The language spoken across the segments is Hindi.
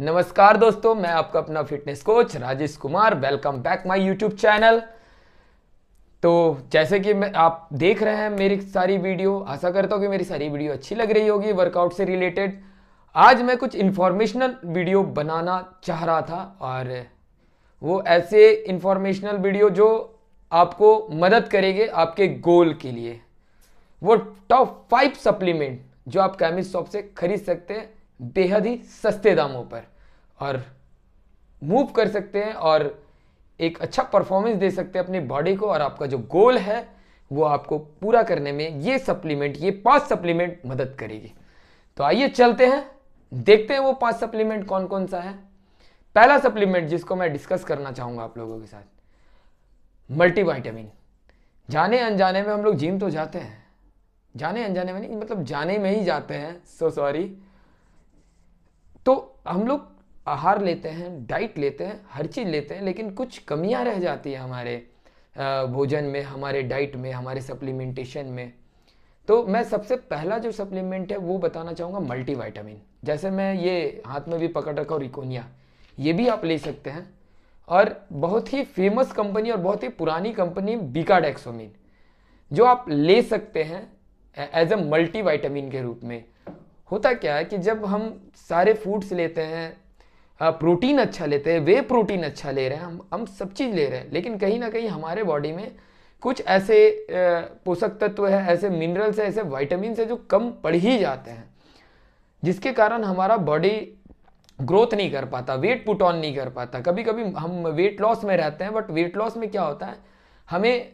नमस्कार दोस्तों मैं आपका अपना fitness coach Rajesh Kumar welcome back my YouTube channel तो जैसे कि मैं आप देख रहे हैं मेरी सारी वीडियो आशा करता हूँ कि मेरी सारी वीडियो अच्छी लग रही होगी वर्कआउट से रिलेटेड आज मैं कुछ इन्फॉर्मेशनल वीडियो बनाना चाह रहा था और वो ऐसे इन्फॉर्मेशनल वीडियो जो आपको मदद करेंगे आपके गोल के लिए वो टॉप फाइव सप्लीमेंट जो आप कैमिस्ट शॉप से खरीद सकते हैं बेहद ही सस्ते दामों पर और मूव कर सकते हैं और एक अच्छा परफॉर्मेंस दे सकते हैं अपने बॉडी को और आपका जो गोल है वो आपको पूरा करने में ये सप्लीमेंट ये पांच सप्लीमेंट मदद करेगी तो आइए चलते हैं देखते हैं वो पांच सप्लीमेंट कौन कौन सा है पहला सप्लीमेंट जिसको मैं डिस्कस करना चाहूँगा आप लोगों के साथ मल्टीवाइटामिन जाने अनजाने में हम लोग जिम तो जाते हैं जाने अनजाने में नहीं मतलब जाने में ही जाते हैं सो सॉरी तो हम लोग आहार लेते हैं डाइट लेते हैं हर चीज़ लेते हैं लेकिन कुछ कमियां रह जाती है हमारे भोजन में हमारे डाइट में हमारे सप्लीमेंटेशन में तो मैं सबसे पहला जो सप्लीमेंट है वो बताना चाहूँगा मल्टीवाइटामिन जैसे मैं ये हाथ में भी पकड़ रखा हूँ रिकोनिया ये भी आप ले सकते हैं और बहुत ही फेमस कंपनी और बहुत ही पुरानी कंपनी बीकाडेक्सोमिन जो आप ले सकते हैं एज ए मल्टीवाइटामिन के रूप में होता क्या है कि जब हम सारे फूड्स लेते हैं प्रोटीन हाँ, अच्छा लेते हैं वे प्रोटीन अच्छा ले रहे हैं हम हम सब चीज़ ले रहे हैं लेकिन कहीं ना कहीं हमारे बॉडी में कुछ ऐसे पोषक तत्व है ऐसे मिनरल्स है ऐसे वाइटामस है जो कम पड़ ही जाते हैं जिसके कारण हमारा बॉडी ग्रोथ नहीं कर पाता वेट पुट ऑन नहीं कर पाता कभी कभी हम वेट लॉस में रहते हैं बट वेट लॉस में क्या होता है हमें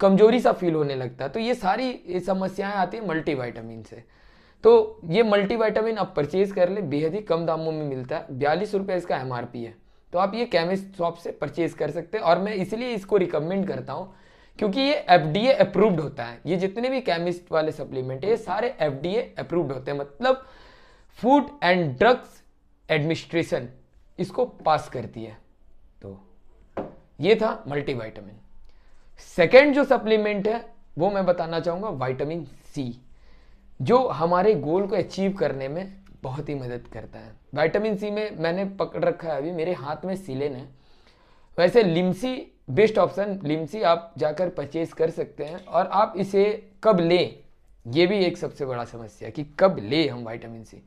कमजोरी सा फील होने लगता है तो ये सारी समस्याएं आती है मल्टीवाइटामिन से तो ये मल्टीवाइटामिन आप परचेज कर ले बेहद ही कम दामों में मिलता है बयालीस रुपये इसका एम है तो आप ये केमिस्ट शॉप से परचेज कर सकते हैं और मैं इसलिए इसको रिकमेंड करता हूँ क्योंकि ये एफ डी अप्रूव्ड होता है ये जितने भी केमिस्ट वाले सप्लीमेंट है ये सारे एफ डी अप्रूव्ड होते हैं मतलब फूड एंड ड्रग्स एडमिनिस्ट्रेशन इसको पास करती है तो ये था मल्टीवाइटामिन सेकेंड जो सप्लीमेंट है वो मैं बताना चाहूँगा वाइटामिन सी जो हमारे गोल को अचीव करने में बहुत ही मदद करता है वाइटामिन सी में मैंने पकड़ रखा है अभी मेरे हाथ में सिलेन है वैसे लिम्सी बेस्ट ऑप्शन लिम्सी आप जाकर परचेज कर सकते हैं और आप इसे कब लें ये भी एक सबसे बड़ा समस्या कि कब लें हम वाइटामिन सी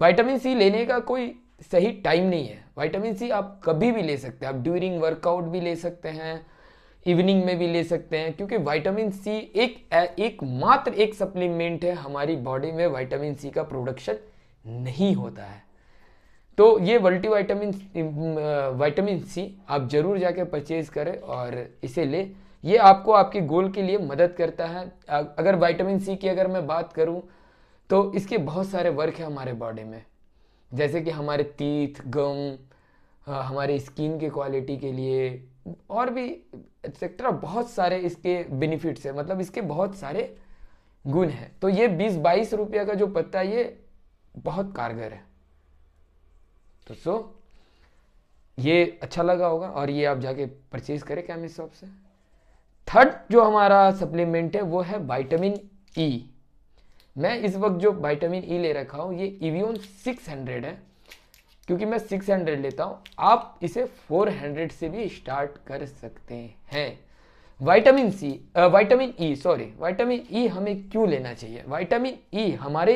वाइटामिन सी लेने का कोई सही टाइम नहीं है वाइटामिन सी आप कभी भी ले सकते हैं आप ड्यूरिंग वर्कआउट भी ले सकते हैं इवनिंग में भी ले सकते हैं क्योंकि वाइटामिन सी एक एक मात्र एक सप्लीमेंट है हमारी बॉडी में वाइटामिन सी का प्रोडक्शन नहीं होता है तो ये मल्टी वाइटामिन वाइटामिन सी आप ज़रूर जाके परचेज करें और इसे ले ये आपको आपके गोल के लिए मदद करता है अगर वाइटामिन सी की अगर मैं बात करूँ तो इसके बहुत सारे वर्क है हमारे बॉडी में जैसे कि हमारे तीथ गम हमारे स्किन के क्वालिटी के लिए और भी एक्सेट्रा बहुत सारे इसके बेनिफिट्स है मतलब इसके बहुत सारे गुण है तो ये बीस बाईस रुपया का जो पत्ता है ये बहुत कारगर है तो सो ये अच्छा लगा होगा और ये आप जाके परचेज करें क्या मिस शॉप से थर्ड जो हमारा सप्लीमेंट है वो है वाइटामिन ई e. मैं इस वक्त जो वाइटामिन ई e ले रखा हूँ ये इवियोन 600 है क्योंकि मैं 600 लेता हूँ आप इसे 400 से भी स्टार्ट कर सकते हैं vitamin C vitamin E sorry vitamin E हमें क्यों लेना चाहिए वाइटामिन ई e हमारे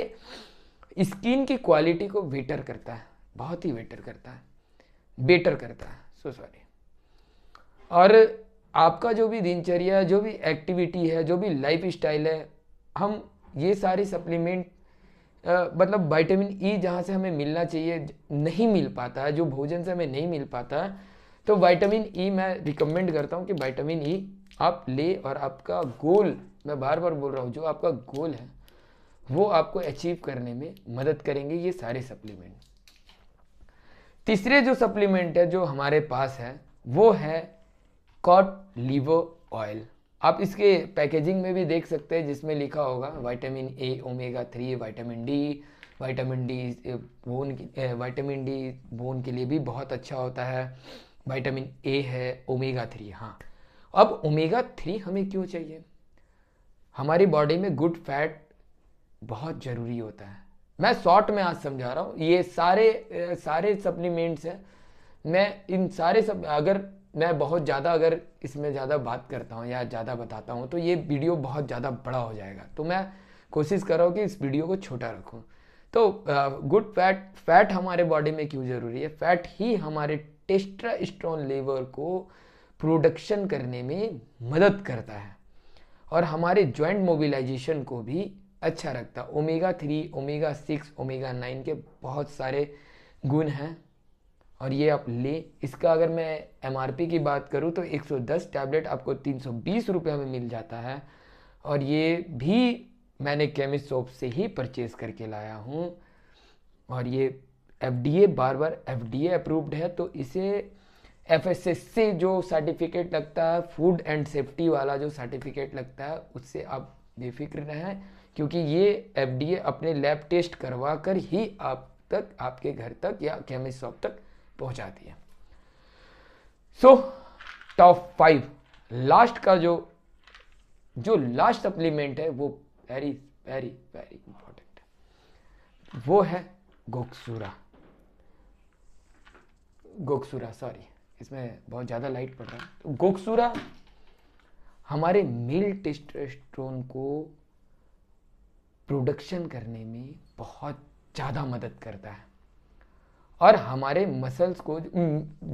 स्किन की क्वालिटी को बेटर करता है बहुत ही बेटर करता है बेटर करता है सो so सॉरी और आपका जो भी दिनचर्या जो भी एक्टिविटी है जो भी लाइफ स्टाइल है हम ये सारी सप्लीमेंट मतलब वाइटामिन ई e जहाँ से हमें मिलना चाहिए नहीं मिल पाता है जो भोजन से हमें नहीं मिल पाता है तो वाइटामिन ई e मैं रिकमेंड करता हूँ कि वाइटामिन ई e आप ले और आपका गोल मैं बार बार बोल रहा हूँ जो आपका गोल है वो आपको अचीव करने में मदद करेंगे ये सारे सप्लीमेंट तीसरे जो सप्लीमेंट है जो हमारे पास है वो है कॉट लीवर ऑयल आप इसके पैकेजिंग में भी देख सकते हैं जिसमें लिखा होगा vitamin A omega three vitamin D vitamin D bone vitamin D bone के लिए भी बहुत अच्छा होता है वाइटामिन ए है ओमेगा थ्री हाँ अब ओमेगा थ्री हमें क्यों चाहिए हमारी बॉडी में गुड फैट बहुत ज़रूरी होता है मैं शॉर्ट में आज समझा रहा हूँ ये सारे सारे सप्लीमेंट्स हैं मैं इन सारे सब अगर मैं बहुत ज़्यादा अगर इसमें ज़्यादा बात करता हूँ या ज़्यादा बताता हूँ तो ये वीडियो बहुत ज़्यादा बड़ा हो जाएगा तो मैं कोशिश कर रहा हूँ कि इस वीडियो को छोटा रखूँ तो गुड फैट फैट हमारे बॉडी में क्यों ज़रूरी है फैट ही हमारे टेस्ट्रा स्ट्रॉन लेवर को प्रोडक्शन करने में मदद करता है और हमारे जॉइंट मोबिलाइजेशन को भी अच्छा रखता है omega three omega six omega nine के बहुत सारे गुण हैं और ये आप ले इसका अगर मैं एम की बात करूँ तो 110 टैबलेट आपको तीन सौ में मिल जाता है और ये भी मैंने केमिस्ट शॉप से ही परचेज़ करके लाया हूँ और ये एफ बार बार एफ अप्रूव्ड है तो इसे एफ से जो सर्टिफिकेट लगता है फूड एंड सेफ्टी वाला जो सर्टिफिकेट लगता है उससे आप बेफिक्र रहें क्योंकि ये एफ अपने लैब टेस्ट करवा कर ही आप तक आपके घर तक या केमिस्ट शॉप तक पहुंचाती है सो टॉप फाइव लास्ट का जो जो लास्ट सप्लीमेंट है वो वेरी वेरी वेरी इंपॉर्टेंट है वो है गोकसूरा गोकसूरा सॉरी इसमें बहुत ज़्यादा लाइट पड़ रहा है गोकसूरा तो हमारे मेल टेस्टोस्ट्रोन को प्रोडक्शन करने में बहुत ज़्यादा मदद करता है और हमारे मसल्स को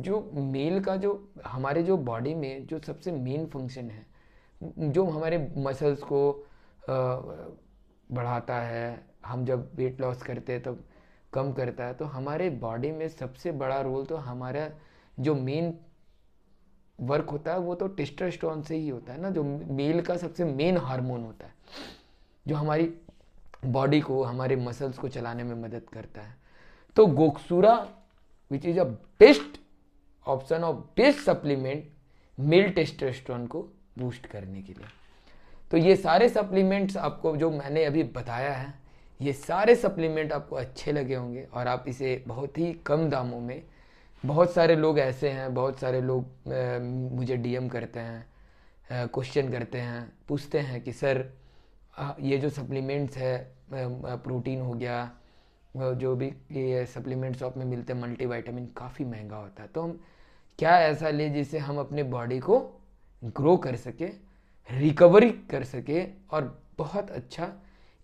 जो मेल का जो हमारे जो बॉडी में जो सबसे मेन फंक्शन है जो हमारे मसल्स को बढ़ाता है हम जब वेट लॉस करते हैं तब तो कम करता है तो हमारे बॉडी में सबसे बड़ा रोल तो हमारा जो मेन वर्क होता है वो तो टेस्टोस्टेरोन से ही होता है ना जो मेल का सबसे मेन हार्मोन होता है जो हमारी बॉडी को हमारे मसल्स को चलाने में मदद करता है तो gokshura which is a best option of best supplement male testosterone को बूस्ट करने के लिए तो ये सारे सप्लीमेंट्स आपको जो मैंने अभी बताया है ये सारे सप्लीमेंट आपको अच्छे लगे होंगे और आप इसे बहुत ही कम दामों में बहुत सारे लोग ऐसे हैं बहुत सारे लोग आ, मुझे डीएम करते हैं क्वेश्चन करते हैं पूछते हैं कि सर आ, ये जो सप्लीमेंट्स है प्रोटीन हो गया जो भी ये सप्लीमेंट शॉप में मिलते हैं मल्टीवाइटामिन काफ़ी महंगा होता है तो हम क्या ऐसा ले जिससे हम अपने बॉडी को ग्रो कर सके रिकवरी कर सके और बहुत अच्छा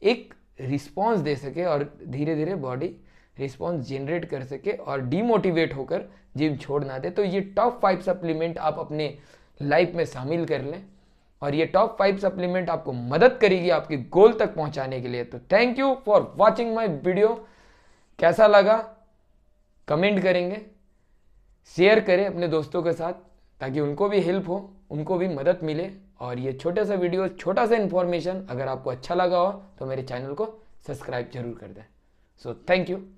एक रिस्पॉन्स दे सके और धीरे धीरे बॉडी रिस्पॉन्स जेनरेट कर सके और डीमोटिवेट होकर जिम छोड़ ना दे तो ये टॉप फाइव सप्लीमेंट आप अपने लाइफ में शामिल कर लें और ये टॉप फाइव सप्लीमेंट आपको मदद करेगी आपके गोल तक पहुंचाने के लिए तो thank you for watching my video कैसा लगा कमेंट करेंगे शेयर करें अपने दोस्तों के साथ ताकि उनको भी हेल्प हो उनको भी मदद मिले और ये छोटा सा वीडियो छोटा सा इन्फॉर्मेशन अगर आपको अच्छा लगा हो तो मेरे चैनल को सब्सक्राइब जरूर कर दें सो थैंक यू